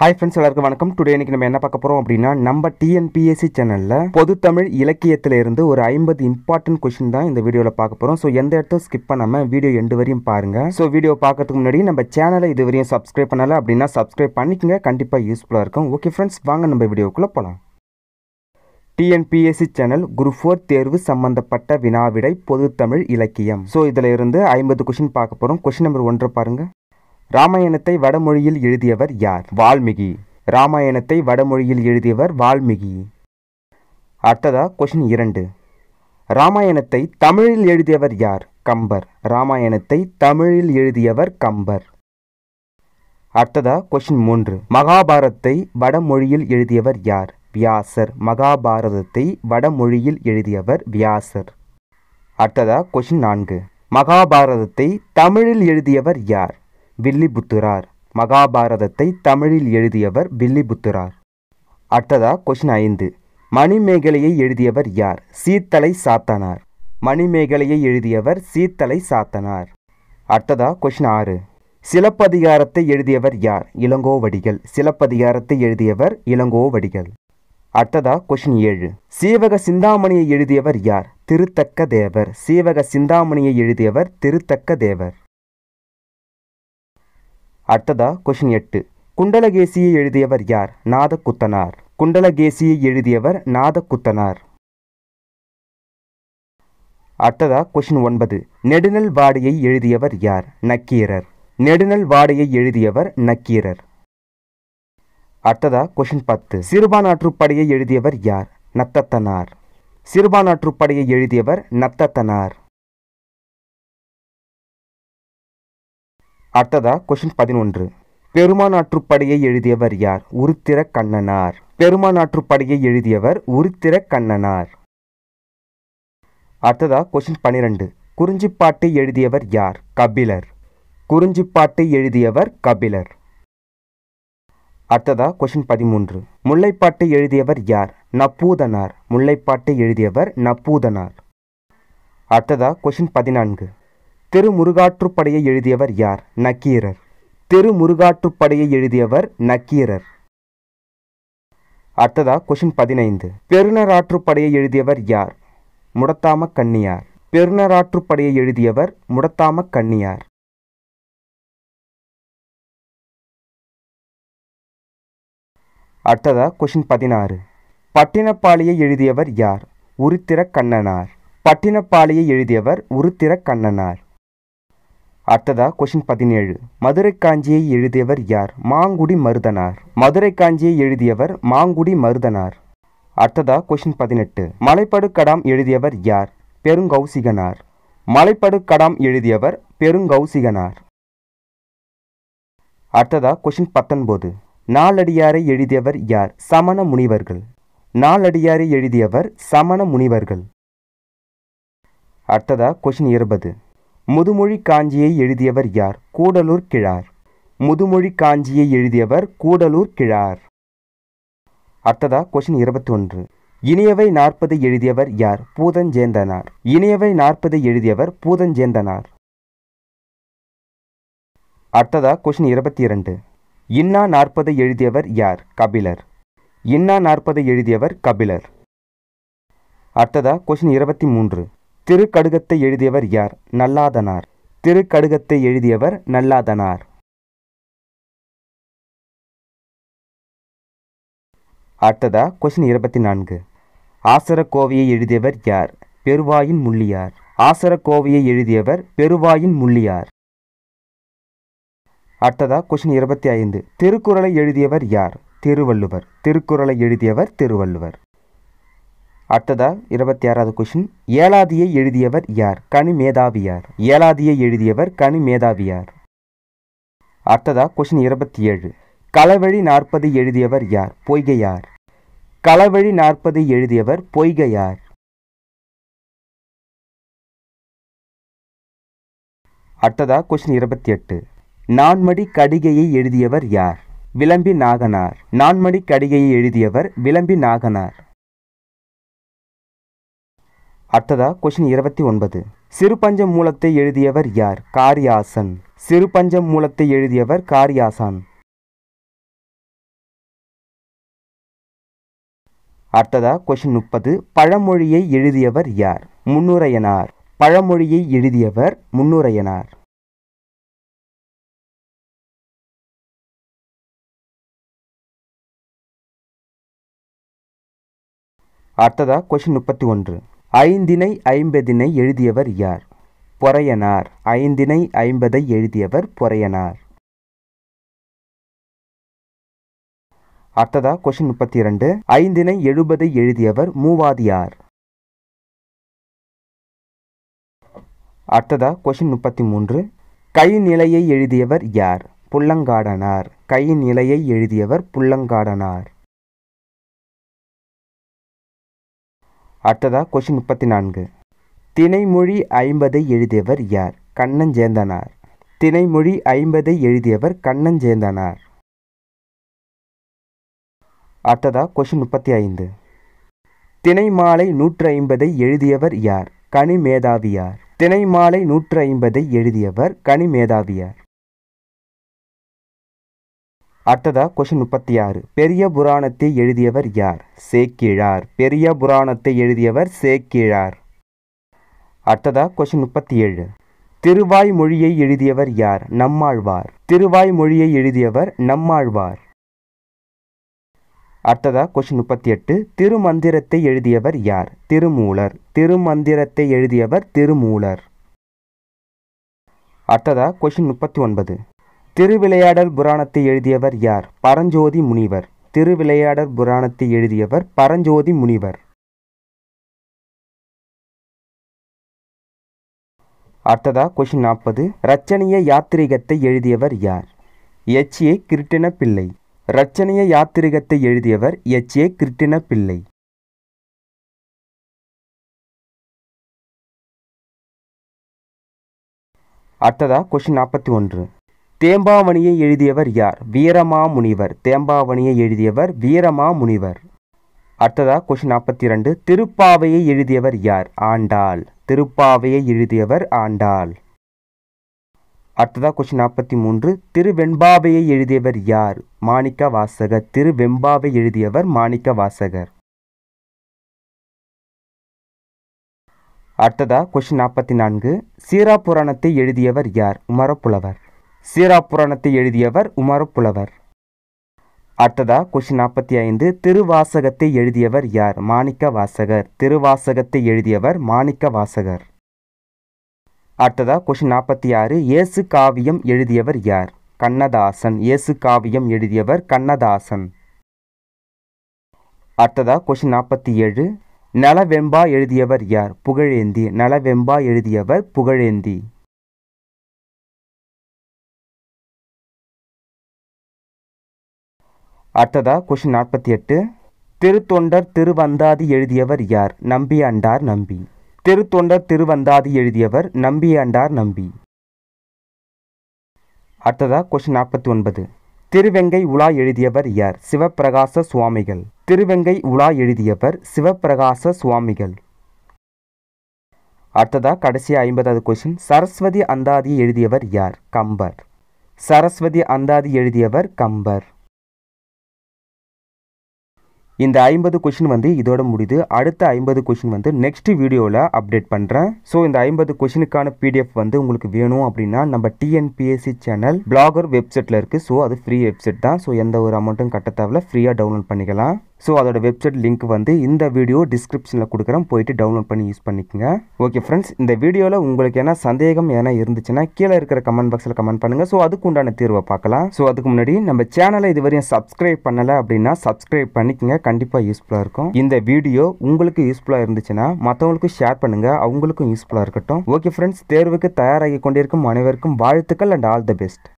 hi friends எல்லாருக்கும் வணக்கம் today இன்னைக்கு நம்ம என்ன பார்க்க போகிறோம் அப்படின்னா நம்ம டிஎன்பிஎஸ்சி சேனலில் பொது தமிழ் இருந்து ஒரு ஐம்பது இம்பார்ட்டன்ட் கொஷின் தான் இந்த வீடியோவில் பார்க்க போகிறோம் ஸோ எந்த இடத்தும் ஸ்கிப் பண்ணாமல் வீடியோ எண்டு வரையும் பாருங்கள் ஸோ வீடியோ பார்க்கறதுக்கு முன்னாடி நம்ம சேனலை இது வரையும் சப்ஸ்கிரைப் பண்ணலை அப்படின்னா சப்ஸ்கிரைப் பண்ணிக்கங்க கண்டிப்பாக யூஸ்ஃபுல்லாக இருக்கும் ஓகே ஃப்ரெண்ட்ஸ் வாங்க நம்ம வீடியோக்குள்ளே போகலாம் டிஎன்பிஎஸ்சி சேனல் குரூப் ஃபோர் தேர்வு சம்பந்தப்பட்ட வினாவிடை பொது தமிழ் இலக்கியம் ஸோ இதில் இருந்து ஐம்பது கொஷின் பார்க்க போகிறோம் கொஷின் நம்பர் ஒன்று பாருங்கள் ராமாயணத்தை வடமொழியில் எழுதியவர் யார் வால்மீகி ராமாயணத்தை வடமொழியில் எழுதியவர் வால்மீகி அடுத்ததா கொஷின் இரண்டு ராமாயணத்தை தமிழில் எழுதியவர் யார் கம்பர் ராமாயணத்தை தமிழில் எழுதியவர் கம்பர் அடுத்ததா கொஷின் மூன்று மகாபாரத்தை வடமொழியில் எழுதியவர் யார் வியாசர் மகாபாரதத்தை வடமொழியில் எழுதியவர் வியாசர் அடுத்ததா கொஷின் நான்கு மகாபாரதத்தை தமிழில் எழுதியவர் யார் வில்லிபுத்துரார் மகாபாரதத்தை தமிழில் எழுதியவர் வில்லிபுத்துரார் அடுத்ததா கொஷின் ஐந்து மணிமேகலையை எழுதியவர் யார் சீத்தலை சாத்தனார் மணிமேகலையை எழுதியவர் சீத்தலை சாத்தனார் அடுத்ததா கொஷின் ஆறு சிலப்பதிகாரத்தை எழுதியவர் யார் இளங்கோவடிகள் சிலப்பதிகாரத்தை எழுதியவர் இளங்கோவடிகள் அடுத்ததா கொஷின் ஏழு சீவக சிந்தாமணியை எழுதியவர் யார் திருத்தக்க தேவர் சீவக சிந்தாமணியை எழுதியவர் திருத்தக்க தேவர் அடுத்ததா கொஷின் எட்டு குண்டலகேசியை எழுதியவர் யார் நாதக்குத்தனார் குண்டலகேசியை எழுதியவர் நாதக்குத்தனார் அடுத்ததா கொஷின் ஒன்பது நெடுநல் வாடையை எழுதியவர் யார் நக்கீரர் நெடுநல் வாடையை எழுதியவர் நக்கீரர் அடுத்ததா கொஷின் பத்து சிறுபான்ற்றுப்படையை எழுதியவர் யார் நத்தத்தனார் சிறுபான்ற்றுப்படையை எழுதியவர் நத்தத்தனார் அடுத்ததா கொஷின் பதினொன்று பெருமானாற்றுப்படையை எழுதியவர் யார் உருத்திர கண்ணனார் பெருமானாற்றுப்படையை எழுதியவர் உருத்திர கண்ணனார் அடுத்ததா கொஷின் பன்னிரெண்டு குறிஞ்சிப்பாட்டை எழுதியவர் யார் கபிலர் குறிஞ்சிப்பாட்டை எழுதியவர் கபிலர் அடுத்ததா கொஷின் பதிமூன்று முல்லைப்பாட்டை எழுதியவர் யார் நப்பூதனார் முல்லைப்பாட்டை எழுதியவர் நப்பூதனார் அடுத்ததா கொஷின் பதினான்கு திருமுருகாற்றுப்படையை எழுதியவர் யார் நக்கீரர் திருமுருகாற்றுப்படையை எழுதியவர் நக்கீரர் அடுத்ததா கொஷின் பதினைந்து பெருநராற்றுப்படையை எழுதியவர் யார் முடத்தாம கண்ணியார் பெருநராற்றுப்படையை எழுதியவர் முடத்தாம கண்ணியார் அடுத்ததா கொஷின் பதினாறு பட்டினப்பாளையை எழுதியவர் யார் உருத்திர கண்ணனார் பட்டினப்பாளையை எழுதியவர் உருத்திர கண்ணனார் அடுத்ததா கொஷின் பதினேழு மதுரை காஞ்சியை எழுதியவர் யார் மாங்குடி மருதனார் மதுரை காஞ்சியை எழுதியவர் மாங்குடி மருதனார் அடுத்ததா கொஷின் பதினெட்டு மலைப்படுக்கடாம் எழுதியவர் யார் பெருங்கௌசிகனார் மலைப்படு கடாம் எழுதியவர் பெருங்கௌசிகனார் அடுத்ததா கொஷின் பத்தொன்பது நாலடியாரை எழுதியவர் யார் சமண முனிவர்கள் நாலடியாரை எழுதியவர் சமண முனிவர்கள் அடுத்ததா கொஷின் இருபது முதுமொழி காஞ்சியை எழுதியவர் யார் கூடலூர் கிழார் முதுமொழி காஞ்சியை எழுதியவர் கூடலூர் கிழார் அடுத்ததா கொஷின் இருபத்தி ஒன்று இனியவை நாற்பது எழுதியவர் யார் பூதஞ்சேந்தனார் இனியவை நாற்பது எழுதியவர் பூதஞ்சேந்தனார் அர்த்ததா கொஷின் இருபத்தி இரண்டு இன்னா நாற்பது எழுதியவர் யார் கபிலர் இன்னா நாற்பது எழுதியவர் கபிலர் அடுத்ததா கொஷின் இருபத்தி மூன்று திருக்கடுகத்தை எழுதியவர் யார் நல்லாதனார் திருக்கடுகத்தை எழுதியவர் நல்லாதனார் அடுத்ததா கொஸ்டின் இருபத்தி நான்கு ஆசரக்கோவையை எழுதியவர் யார் பெருவாயின் முள்ளியார் ஆசரக்கோவையை எழுதியவர் பெருவாயின் முள்ளியார் அடுத்ததா கொஷின் இருபத்தி ஐந்து திருக்குறளை எழுதியவர் யார் திருவள்ளுவர் திருக்குறளை எழுதியவர் திருவள்ளுவர் அடுத்ததா இருபத்தி ஆறாவது கொஷின் ஏழாதியை எழுதியவர் யார் கனி மேதாவியார் ஏழாதியை எழுதியவர் கனி மேதாவியார் அடுத்ததா கொஷின் இருபத்தி ஏழு களவழி நாற்பது எழுதியவர் யார் பொய்கையார் களவழி நாற்பது எழுதியவர் பொய்கையார் அடுத்ததா கொஷின் இருபத்தி எட்டு நான்மடி கடிகையை எழுதியவர் யார் விளம்பி நாகனார் நான்மடி கடிகையை எழுதியவர் விளம்பி நாகனார் அடுத்ததா கொஷின் இருபத்தி ஒன்பது சிறுபஞ்சம் மூலத்தை எழுதியவர் யார் காரியாசன் சிறுபஞ்சம் மூலத்தை எழுதியவர் காரியாசன் அடுத்ததா கொஷின் முப்பது பழமொழியை எழுதியவர் யார் முன்னுரையனார் பழமொழியை எழுதியவர் முன்னுரையனார் அடுத்ததா கொஷின் முப்பத்தி ஒன்று ஐந்தினை ஐம்பதினை எழுதியவர் யார் பொறையனார் ஐந்தினை ஐம்பதை எழுதியவர் பொறையனார் அடுத்ததா கொஷின் முப்பத்தி இரண்டு ஐந்தினை எழுபதை எழுதியவர் மூவாதியார் அடுத்ததா கொஷின் முப்பத்தி மூன்று கை நிலையை எழுதியவர் யார் புல்லங்காடனார் கை நிலையை எழுதியவர் புல்லங்காடனார் அடுத்ததா கொஷின் முப்பத்தி நான்கு தினைமொழி ஐம்பதை எழுதியவர் யார் கண்ணஞ்சேந்தனார் தினைமொழி ஐம்பதை எழுதியவர் கண்ணஞ்சேந்தனார் அடுத்ததா கொஷின் முப்பத்தி ஐந்து திணைமாலை நூற்று ஐம்பதை எழுதியவர் யார் கனிமேதாவியார் திணைமாலை நூற்று ஐம்பதை எழுதியவர் கனிமேதாவியார் அடுத்ததாக கொஷின் முப்பத்தி ஆறு பெரிய புராணத்தை எழுதியவர் யார் சேக்கிழார் பெரிய புராணத்தை எழுதியவர் சேக்கிழார் அடுத்ததாக கொஷின் முப்பத்தி ஏழு திருவாய் மொழியை எழுதியவர் யார் நம்மாழ்வார் திருவாய் மொழியை எழுதியவர் நம்மாழ்வார் அடுத்ததாக கொஷின் முப்பத்தி எட்டு திருமந்திரத்தை எழுதியவர் யார் திருமூலர் திருமந்திரத்தை எழுதியவர் திருமூலர் அடுத்ததாக கொஷின் முப்பத்தி ஒன்பது திருவிளையாடல் புராணத்தை எழுதியவர் யார் பரஞ்சோதி முனிவர் திருவிளையாடல் புராணத்தை எழுதியவர் பரஞ்சோதி முனிவர் அடுத்ததா கொஷின் நாற்பது ரச்சனைய யாத்திரிகத்தை எழுதியவர் யார் எச் ஏ கிருட்டின பிள்ளை ரச்சனைய யாத்திரிகத்தை எழுதியவர் எச் ஏ கிருட்டின பிள்ளை அடுத்ததா கொஷின் நாற்பத்தி ஒன்று தேம்பாவணியை எழுதியவர் யார் வீரமாமுனிவர் தேம்பாவணியை எழுதியவர் வீரமாமுனிவர் அடுத்ததா கொஷின் நாற்பத்தி ரெண்டு திருப்பாவையை எழுதியவர் யார் ஆண்டாள் திருப்பாவையை எழுதியவர் ஆண்டாள் அடுத்ததா கொஷின் நாற்பத்தி மூன்று திருவெண்பாவையை எழுதியவர் யார் மாணிக்க வாசகர் திருவெம்பாவை எழுதியவர் மாணிக்க வாசகர் அடுத்ததா கொஷின் நாற்பத்தி நான்கு சீரா புராணத்தை எழுதியவர் யார் உமரப்புலவர் சீரா புராணத்தை எழுதியவர் உமர் புலவர் அடுத்ததா கொஷின் நாற்பத்தி ஐந்து திருவாசகத்தை எழுதியவர் யார் மாணிக்க வாசகர் திருவாசகத்தை எழுதியவர் மாணிக்க வாசகர் அடுத்ததா கொஷின் நாற்பத்தி ஆறு இயேசு காவியம் எழுதியவர் யார் கண்ணதாசன் இயேசு காவியம் எழுதியவர் கண்ணதாசன் அடுத்ததா கொஷின் நாற்பத்தி ஏழு நலவெம்பா எழுதியவர் யார் புகழேந்தி நலவெம்பா எழுதியவர் புகழேந்தி அடுத்ததாக கொஷின் நாற்பத்தி எட்டு திருத்தொண்டர் திருவந்தாதி எழுதியவர் யார் நம்பி அண்டார் நம்பி திருத்தொண்டர் திருவந்தாதி எழுதியவர் நம்பி அண்டார் நம்பி அடுத்ததா கொஷின் நாற்பத்தி ஒன்பது திருவெங்கை உலா எழுதியவர் யார் சிவப்பிரகாச சுவாமிகள் திருவெங்கை உலா எழுதியவர் சிவப்பிரகாச சுவாமிகள் அடுத்ததா கடைசி ஐம்பதாவது கொஷின் சரஸ்வதி அந்தாதி எழுதியவர் யார் கம்பர் சரஸ்வதி அந்தாதி எழுதியவர் கம்பர் இந்த ஐம்பது கொஷின் வந்து இதோட முடியுது அடுத்த ஐம்பது கொஷின் வந்து நெக்ஸ்ட் வீடியோவில் அப்டேட் பண்ணுறேன் ஸோ இந்த ஐம்பது கொஷினுக்கான பிடிஎஃப் வந்து உங்களுக்கு வேணும் அப்படின்னா நம்ம டிஎன்பிஎஸ்சி சேனல் பிளாகர் வெப்சைட்டில் இருக்குது ஸோ அது ஃப்ரீ வெப்சைட் தான் ஸோ எந்த ஒரு அமௌண்ட்டும் கட்ட தேவையில்ல ஃப்ரீயாக டவுன்லோட் பண்ணிக்கலாம் ஸோ அதோட வெப்சைட் லிங்க் வந்து இந்த வீடியோ டிஸ்கிரிப்ஷனில் கொடுக்குறேன் போயிட்டு டவுன்லோட் பண்ணி யூஸ் பண்ணிக்கோங்க ஓகே ஃப்ரெண்ட்ஸ் இந்த வீடியோவில் உங்களுக்கு என்ன சந்தேகம் ஏன்னா இருந்துச்சுன்னா கீழே இருக்கிற கமெண்ட் பாக்ஸில் கமெண்ட் பண்ணுங்கள் ஸோ அதுக்கு உண்டான தீர்வை பார்க்கலாம் ஸோ அதுக்கு முன்னாடி நம்ம சேனலை இது வரையும் சப்ஸ்கிரைப் பண்ணலை அப்படின்னா சப்ஸ்கிரைப் பண்ணிக்கோங்க கண்டிப்பாக யூஸ்ஃபுல்லாக இருக்கும் இந்த வீடியோ உங்களுக்கு யூஸ்ஃபுல்லாக இருந்துச்சுன்னா மற்றவங்களுக்கும் ஷேர் பண்ணுங்கள் அவங்களுக்கும் யூஸ்ஃபுல்லாக இருக்கட்டும் ஓகே ஃப்ரெண்ட்ஸ் தேர்வுக்கு தயாராகி கொண்டிருக்கும் அனைவருக்கும் வாழ்த்துக்கள் அண்ட் ஆல் தி பெஸ்ட்